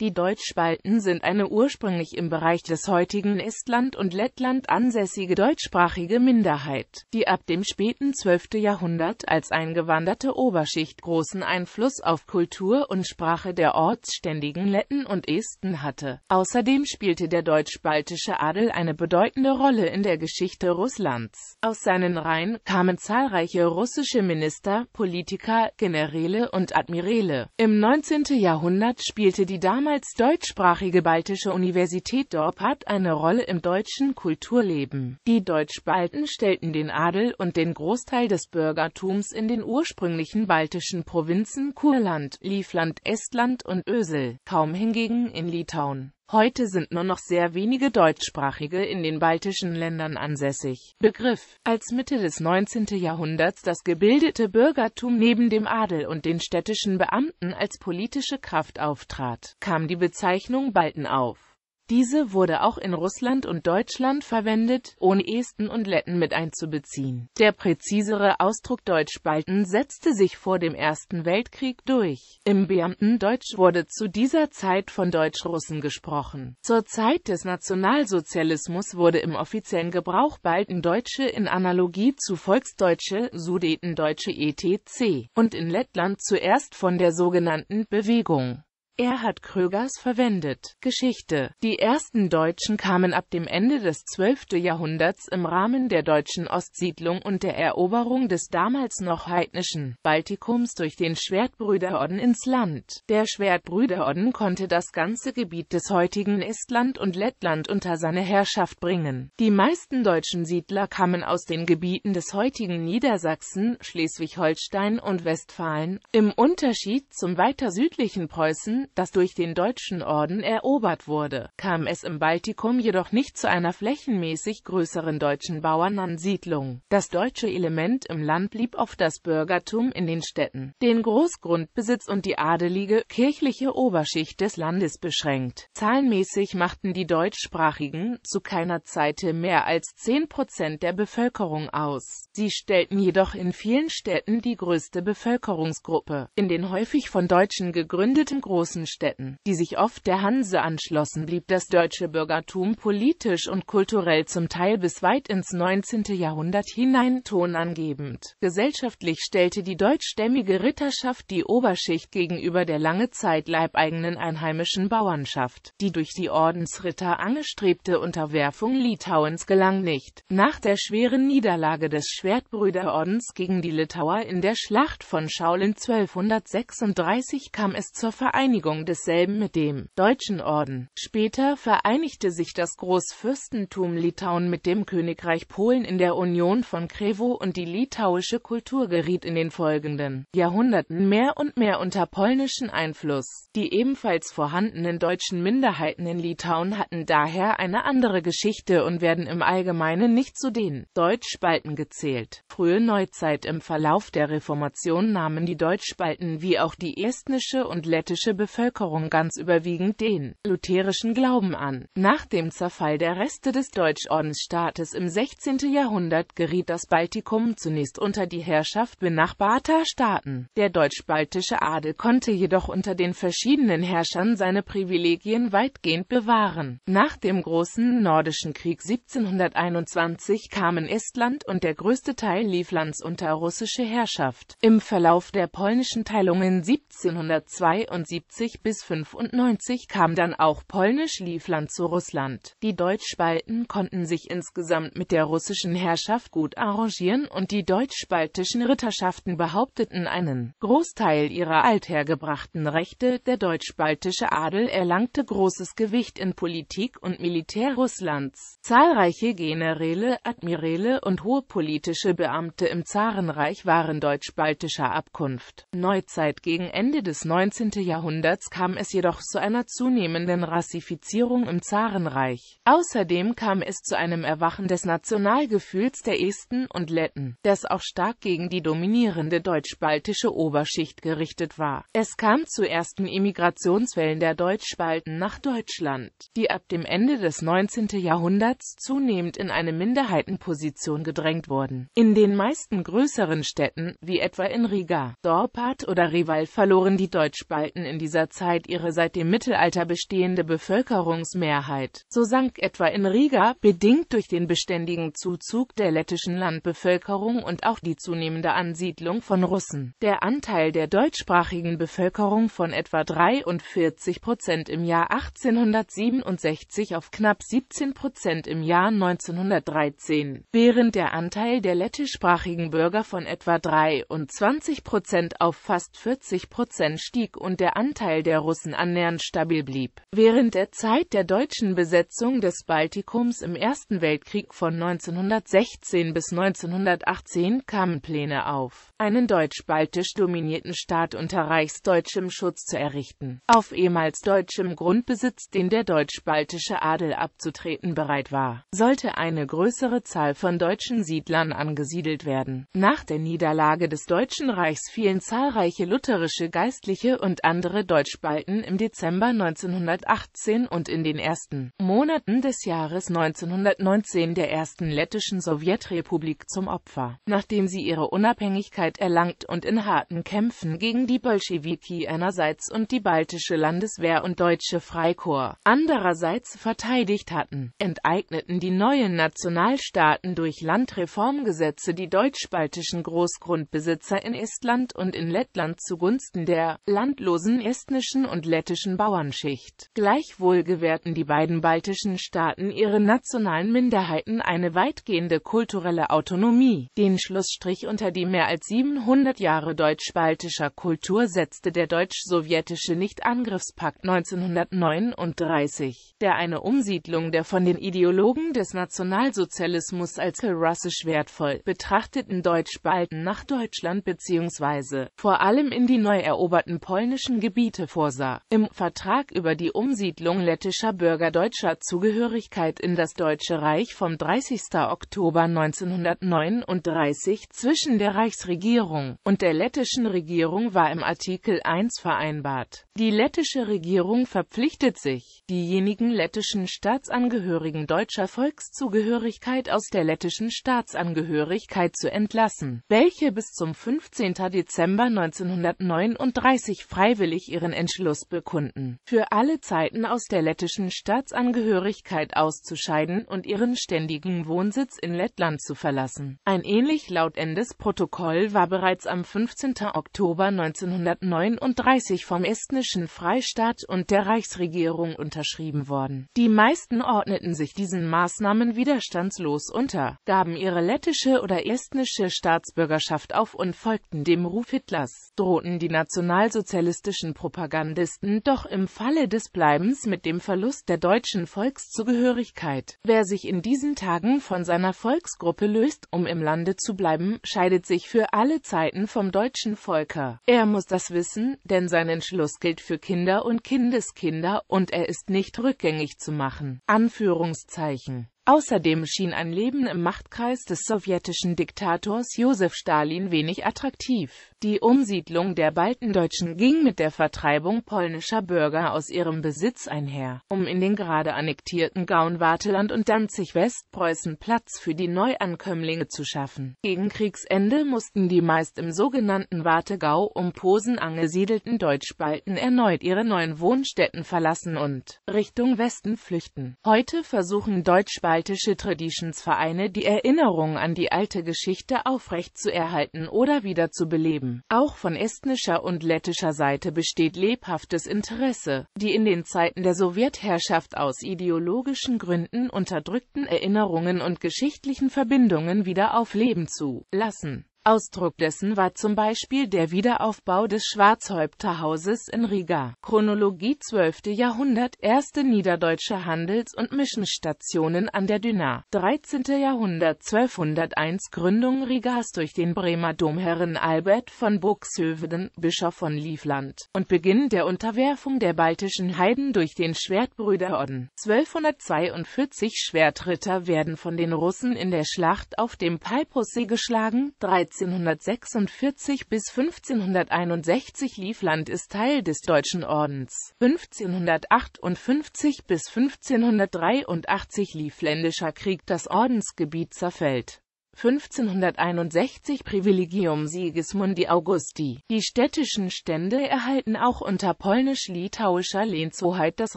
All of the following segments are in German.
Die Deutschspalten sind eine ursprünglich im Bereich des heutigen Estland und Lettland ansässige deutschsprachige Minderheit, die ab dem späten 12. Jahrhundert als eingewanderte Oberschicht großen Einfluss auf Kultur und Sprache der ortsständigen Letten und Esten hatte. Außerdem spielte der deutsch-baltische Adel eine bedeutende Rolle in der Geschichte Russlands. Aus seinen Reihen kamen zahlreiche russische Minister, Politiker, Generäle und Admirale. Im 19. Jahrhundert spielte die damalige damals deutschsprachige Baltische Universität Dorp hat eine Rolle im deutschen Kulturleben. Die Deutschbalten stellten den Adel und den Großteil des Bürgertums in den ursprünglichen baltischen Provinzen Kurland, Livland, Estland und Ösel, kaum hingegen in Litauen Heute sind nur noch sehr wenige Deutschsprachige in den baltischen Ländern ansässig. Begriff. Als Mitte des 19. Jahrhunderts das gebildete Bürgertum neben dem Adel und den städtischen Beamten als politische Kraft auftrat, kam die Bezeichnung Balten auf diese wurde auch in Russland und Deutschland verwendet, ohne Esten und Letten mit einzubeziehen. Der präzisere Ausdruck Deutschspalten setzte sich vor dem Ersten Weltkrieg durch. Im Beamten Deutsch wurde zu dieser Zeit von Deutschrussen gesprochen. Zur Zeit des Nationalsozialismus wurde im offiziellen Gebrauch Baltendeutsche in Analogie zu Volksdeutsche, Sudetendeutsche etc. und in Lettland zuerst von der sogenannten Bewegung Erhard Krögers verwendet. Geschichte Die ersten Deutschen kamen ab dem Ende des 12. Jahrhunderts im Rahmen der deutschen Ostsiedlung und der Eroberung des damals noch heidnischen Baltikums durch den Schwertbrüderorden ins Land. Der Schwertbrüderorden konnte das ganze Gebiet des heutigen Estland und Lettland unter seine Herrschaft bringen. Die meisten deutschen Siedler kamen aus den Gebieten des heutigen Niedersachsen, Schleswig-Holstein und Westfalen, im Unterschied zum weiter südlichen Preußen das durch den Deutschen Orden erobert wurde, kam es im Baltikum jedoch nicht zu einer flächenmäßig größeren deutschen Bauernansiedlung. Das deutsche Element im Land blieb auf das Bürgertum in den Städten, den Großgrundbesitz und die adelige, kirchliche Oberschicht des Landes beschränkt. Zahlenmäßig machten die Deutschsprachigen zu keiner Zeit mehr als 10 Prozent der Bevölkerung aus. Sie stellten jedoch in vielen Städten die größte Bevölkerungsgruppe. In den häufig von Deutschen gegründeten Groß großen Städten, die sich oft der Hanse anschlossen, blieb das deutsche Bürgertum politisch und kulturell zum Teil bis weit ins 19. Jahrhundert hinein tonangebend. Gesellschaftlich stellte die deutschstämmige Ritterschaft die Oberschicht gegenüber der lange Zeit leibeigenen einheimischen Bauernschaft. Die durch die Ordensritter angestrebte Unterwerfung Litauens gelang nicht. Nach der schweren Niederlage des Schwertbrüderordens gegen die Litauer in der Schlacht von Schaulen 1236 kam es zur Vereinigung Vereinigung desselben mit dem Deutschen Orden. Später vereinigte sich das Großfürstentum Litauen mit dem Königreich Polen in der Union von Krevo und die litauische Kultur geriet in den folgenden Jahrhunderten mehr und mehr unter polnischen Einfluss. Die ebenfalls vorhandenen deutschen Minderheiten in Litauen hatten daher eine andere Geschichte und werden im Allgemeinen nicht zu den Deutschspalten gezählt. Frühe Neuzeit im Verlauf der Reformation nahmen die Deutschspalten wie auch die estnische und lettische Bevölkerung Bevölkerung ganz überwiegend den lutherischen Glauben an. Nach dem Zerfall der Reste des Deutschordensstaates im 16. Jahrhundert geriet das Baltikum zunächst unter die Herrschaft benachbarter Staaten. Der deutsch-baltische Adel konnte jedoch unter den verschiedenen Herrschern seine Privilegien weitgehend bewahren. Nach dem großen Nordischen Krieg 1721 kamen Estland und der größte Teil Livlands unter russische Herrschaft. Im Verlauf der polnischen Teilungen 1702 und 17 1945 bis 1995 kam dann auch polnisch liefland zu Russland. Die Deutschspalten konnten sich insgesamt mit der russischen Herrschaft gut arrangieren und die deutsch-baltischen Ritterschaften behaupteten einen Großteil ihrer althergebrachten Rechte. Der deutsch-baltische Adel erlangte großes Gewicht in Politik und Militär Russlands. Zahlreiche Generäle, Admiräle und hohe politische Beamte im Zarenreich waren deutsch-baltischer Abkunft. Neuzeit gegen Ende des 19. Jahrhunderts Jahrhunderts kam es jedoch zu einer zunehmenden Rassifizierung im Zarenreich. Außerdem kam es zu einem Erwachen des Nationalgefühls der Esten und Letten, das auch stark gegen die dominierende deutsch-baltische Oberschicht gerichtet war. Es kam zu ersten Immigrationswellen der Deutschbalten nach Deutschland, die ab dem Ende des 19. Jahrhunderts zunehmend in eine Minderheitenposition gedrängt wurden. In den meisten größeren Städten, wie etwa in Riga, Dorpat oder Rival verloren die Deutschbalten in dieser dieser Zeit ihre seit dem Mittelalter bestehende Bevölkerungsmehrheit. So sank etwa in Riga, bedingt durch den beständigen Zuzug der lettischen Landbevölkerung und auch die zunehmende Ansiedlung von Russen, der Anteil der deutschsprachigen Bevölkerung von etwa 43 Prozent im Jahr 1867 auf knapp 17 Prozent im Jahr 1913, während der Anteil der lettischsprachigen Bürger von etwa 23 Prozent auf fast 40 Prozent stieg und der Anteil Anteil der Russen annähernd stabil blieb. Während der Zeit der deutschen Besetzung des Baltikums im Ersten Weltkrieg von 1916 bis 1918 kamen Pläne auf, einen deutsch-baltisch dominierten Staat unter reichsdeutschem Schutz zu errichten, auf ehemals deutschem Grundbesitz, den der deutsch-baltische Adel abzutreten bereit war, sollte eine größere Zahl von deutschen Siedlern angesiedelt werden. Nach der Niederlage des Deutschen Reichs fielen zahlreiche lutherische Geistliche und andere deutsche Deutschbalten im Dezember 1918 und in den ersten Monaten des Jahres 1919 der ersten lettischen Sowjetrepublik zum Opfer, nachdem sie ihre Unabhängigkeit erlangt und in harten Kämpfen gegen die Bolschewiki einerseits und die baltische Landeswehr und deutsche Freikorps andererseits verteidigt hatten, enteigneten die neuen Nationalstaaten durch Landreformgesetze die deutsch-baltischen Großgrundbesitzer in Estland und in Lettland zugunsten der landlosen Estland estnischen und lettischen Bauernschicht. Gleichwohl gewährten die beiden baltischen Staaten ihren nationalen Minderheiten eine weitgehende kulturelle Autonomie. Den Schlussstrich unter die mehr als 700 Jahre deutsch-baltischer Kultur setzte der deutsch-sowjetische Nichtangriffspakt 1939, der eine Umsiedlung der von den Ideologen des Nationalsozialismus als russisch wertvoll betrachteten Deutsch-Balten nach Deutschland bzw. vor allem in die neu eroberten polnischen Gebiete Gebiete vorsah. Im Vertrag über die Umsiedlung lettischer Bürger deutscher Zugehörigkeit in das Deutsche Reich vom 30. Oktober 1939 zwischen der Reichsregierung und der lettischen Regierung war im Artikel 1 vereinbart die lettische Regierung verpflichtet sich, diejenigen lettischen Staatsangehörigen deutscher Volkszugehörigkeit aus der lettischen Staatsangehörigkeit zu entlassen, welche bis zum 15. Dezember 1939 freiwillig ihren Entschluss bekunden, für alle Zeiten aus der lettischen Staatsangehörigkeit auszuscheiden und ihren ständigen Wohnsitz in Lettland zu verlassen. Ein ähnlich lautendes Protokoll war bereits am 15. Oktober 1939 vom estnischen Sächsischen Freistaat und der Reichsregierung unterschrieben worden. Die meisten ordneten sich diesen Maßnahmen widerstandslos unter, gaben ihre lettische oder estnische Staatsbürgerschaft auf und folgten dem Ruf Hitlers, drohten die nationalsozialistischen Propagandisten doch im Falle des Bleibens mit dem Verlust der deutschen Volkszugehörigkeit. Wer sich in diesen Tagen von seiner Volksgruppe löst, um im Lande zu bleiben, scheidet sich für alle Zeiten vom deutschen Volker. Er muss das wissen, denn sein Entschluss gilt gilt für Kinder und Kindeskinder und er ist nicht rückgängig zu machen. Anführungszeichen. Außerdem schien ein Leben im Machtkreis des sowjetischen Diktators Josef Stalin wenig attraktiv. Die Umsiedlung der Baltendeutschen ging mit der Vertreibung polnischer Bürger aus ihrem Besitz einher, um in den gerade annektierten Gauenwarteland und Danzig-Westpreußen Platz für die Neuankömmlinge zu schaffen. Gegen Kriegsende mussten die meist im sogenannten Wartegau um Posen angesiedelten Deutschbalten erneut ihre neuen Wohnstätten verlassen und Richtung Westen flüchten. Heute versuchen deutsch-baltische Traditionsvereine die Erinnerung an die alte Geschichte aufrechtzuerhalten oder wieder zu beleben. Auch von estnischer und lettischer Seite besteht lebhaftes Interesse. Die in den Zeiten der Sowjetherrschaft aus ideologischen Gründen unterdrückten Erinnerungen und geschichtlichen Verbindungen wieder aufleben zu lassen. Ausdruck dessen war zum Beispiel der Wiederaufbau des Schwarzhäupterhauses in Riga. Chronologie 12. Jahrhundert Erste niederdeutsche Handels- und Missionsstationen an der Düna 13. Jahrhundert 1201 Gründung Rigas durch den Bremer Domherren Albert von Buxhöveden, Bischof von Livland, und Beginn der Unterwerfung der baltischen Heiden durch den Schwertbrüderorden. 1242 Schwertritter werden von den Russen in der Schlacht auf dem Peiprussee geschlagen, 13 1446 bis 1561 Livland ist Teil des Deutschen Ordens. 1558 bis 1583 Livländischer Krieg das Ordensgebiet zerfällt. 1561 Privilegium Sigismundi Augusti. Die städtischen Stände erhalten auch unter polnisch-litauischer Lehnshoheit das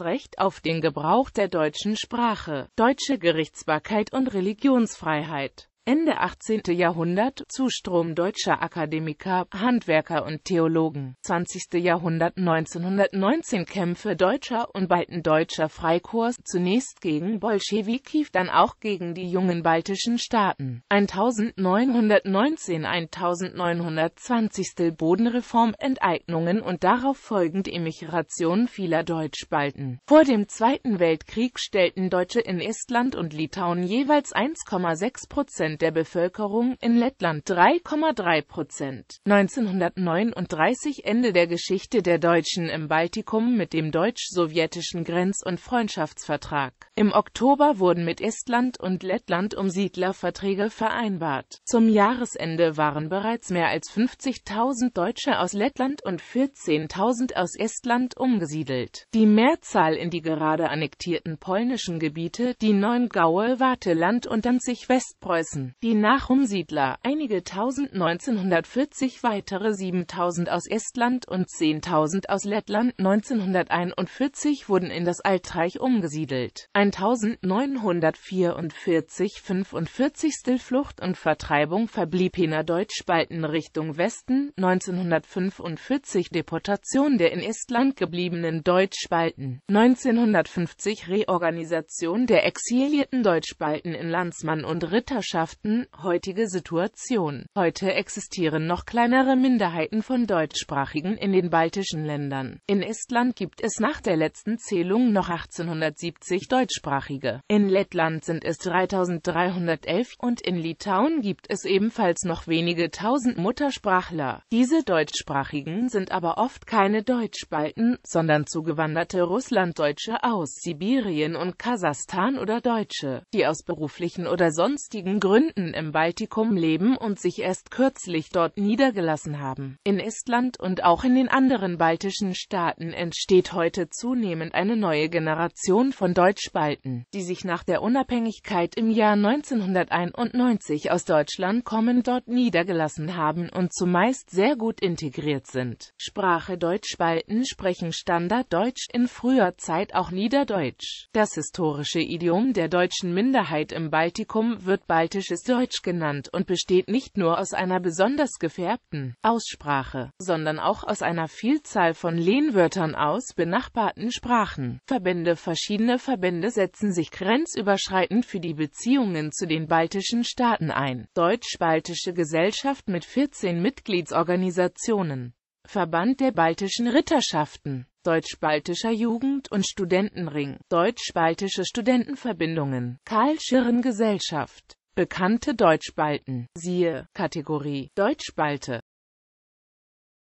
Recht auf den Gebrauch der deutschen Sprache, deutsche Gerichtsbarkeit und Religionsfreiheit. Ende 18. Jahrhundert Zustrom deutscher Akademiker, Handwerker und Theologen. 20. Jahrhundert 1919 Kämpfe deutscher und deutscher Freikorps, zunächst gegen Bolschewiki, dann auch gegen die jungen baltischen Staaten. 1919-1920 Bodenreform, Enteignungen und darauf folgend Emigration vieler Deutschbalten. Vor dem Zweiten Weltkrieg stellten Deutsche in Estland und Litauen jeweils 1,6 Prozent Prozent der Bevölkerung, in Lettland 3,3 Prozent. 1939 Ende der Geschichte der Deutschen im Baltikum mit dem deutsch-sowjetischen Grenz- und Freundschaftsvertrag. Im Oktober wurden mit Estland und Lettland Umsiedlerverträge vereinbart. Zum Jahresende waren bereits mehr als 50.000 Deutsche aus Lettland und 14.000 aus Estland umgesiedelt. Die Mehrzahl in die gerade annektierten polnischen Gebiete, die neuen Gaue, Warteland und Danzig-Westpreußen die Nachumsiedler, einige tausend 1940 weitere 7000 aus Estland und 10.000 aus Lettland 1941 wurden in das Altreich umgesiedelt. 1944 45. Flucht und Vertreibung verblieb Deutsch Spalten Richtung Westen, 1945 Deportation der in Estland gebliebenen Deutschspalten, 1950 Reorganisation der exilierten Deutschspalten in Landsmann und Ritterschaft Gesellschaften, heutige Situation. Heute existieren noch kleinere Minderheiten von Deutschsprachigen in den baltischen Ländern. In Estland gibt es nach der letzten Zählung noch 1870 Deutschsprachige. In Lettland sind es 3311 und in Litauen gibt es ebenfalls noch wenige tausend Muttersprachler. Diese Deutschsprachigen sind aber oft keine Deutschbalten, sondern zugewanderte Russlanddeutsche aus Sibirien und Kasachstan oder Deutsche, die aus beruflichen oder sonstigen Gründen Migranten im Baltikum leben und sich erst kürzlich dort niedergelassen haben. In Estland und auch in den anderen baltischen Staaten entsteht heute zunehmend eine neue Generation von Deutschbalten, die sich nach der Unabhängigkeit im Jahr 1991 aus Deutschland kommen, dort niedergelassen haben und zumeist sehr gut integriert sind. Sprache Deutschbalten sprechen Standarddeutsch, in früher Zeit auch Niederdeutsch. Das historische Idiom der deutschen Minderheit im Baltikum wird baltisches Sächsisches Deutsch genannt und besteht nicht nur aus einer besonders gefärbten Aussprache, sondern auch aus einer Vielzahl von Lehnwörtern aus benachbarten Sprachen. Verbände Verschiedene Verbände setzen sich grenzüberschreitend für die Beziehungen zu den baltischen Staaten ein. Deutsch-Baltische Gesellschaft mit 14 Mitgliedsorganisationen. Verband der baltischen Ritterschaften, Deutsch-Baltischer Jugend- und Studentenring, Deutsch-Baltische Studentenverbindungen, Karl-Schirren-Gesellschaft, Bekannte Deutschspalten. Siehe Kategorie Deutschspalte